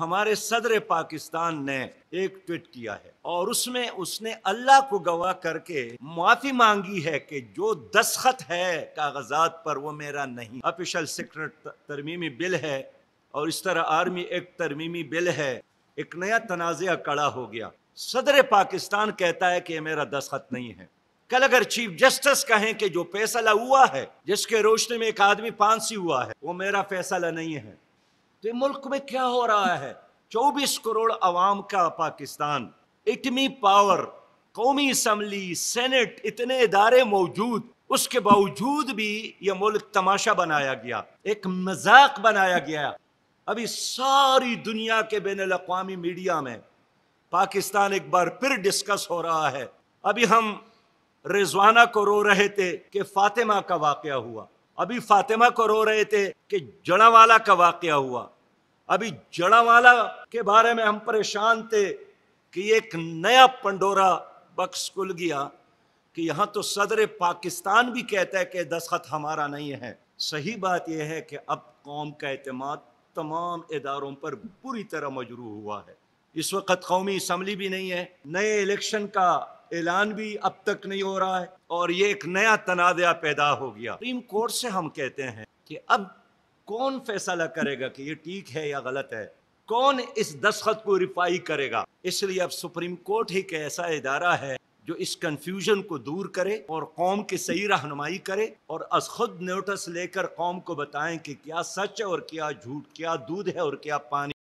हमारे सदर पाकिस्तान ने एक ट्वीट किया है और उसमें उसने अल्लाह को गवाह करके माफी मांगी है कि जो दस्खत है कागजात पर वो मेरा नहीं ऑफिशियल सीक्रेट तरमीमी बिल है और इस तरह आर्मी एक तरमीमी बिल है एक नया तनाज़ा कड़ा हो गया सदर पाकिस्तान कहता है कि मेरा दस्खत नहीं है कल अगर चीफ जस्टिस कहें कि जो फैसला हुआ है जिसके रोशनी में एक आदमी फांसी हुआ है वो मेरा फैसला नहीं है तो मुल्क में क्या हो रहा है 24 करोड़ अवाम का पाकिस्तान इटमी पावर कौमी असम्बली सेनेट इतने इदारे मौजूद उसके बावजूद भी यह मुल्क तमाशा बनाया गया एक मजाक बनाया गया अभी सारी दुनिया के बैन अवी मीडिया में पाकिस्तान एक बार फिर डिस्कस हो रहा है अभी हम रिजवाना को रो रहे थे कि फातिमा का वाक़ हुआ अभी फातिमा को रो रहे थे कि जड़ावाला का वाक्य हुआ अभी जड़ावाला के बारे में हम परेशान थे कि एक नया पंडोरा बक्स खुल गया कि यहाँ तो सदर पाकिस्तान भी कहता है कि दस्खत हमारा नहीं है सही बात यह है कि अब कौम का अतमाद तमाम इदारों पर बुरी तरह मजरू हुआ है इस वक्त कौमी इसम्बली भी नहीं है नए इलेक्शन का ऐलान भी अब तक नहीं हो रहा है और ये एक नया तनाज़ा पैदा हो गया सुप्रीम कोर्ट से हम कहते हैं कि अब कौन फैसला करेगा कि ये ठीक है या गलत है कौन इस दस्खत को रिफाई करेगा इसलिए अब सुप्रीम कोर्ट ही एक ऐसा इदारा है जो इस कंफ्यूजन को दूर करे और कौम की सही रहनुमाई करे और अस खुद नोटिस लेकर कौम को बताएं कि क्या सच है और क्या झूठ क्या दूध है और क्या पानी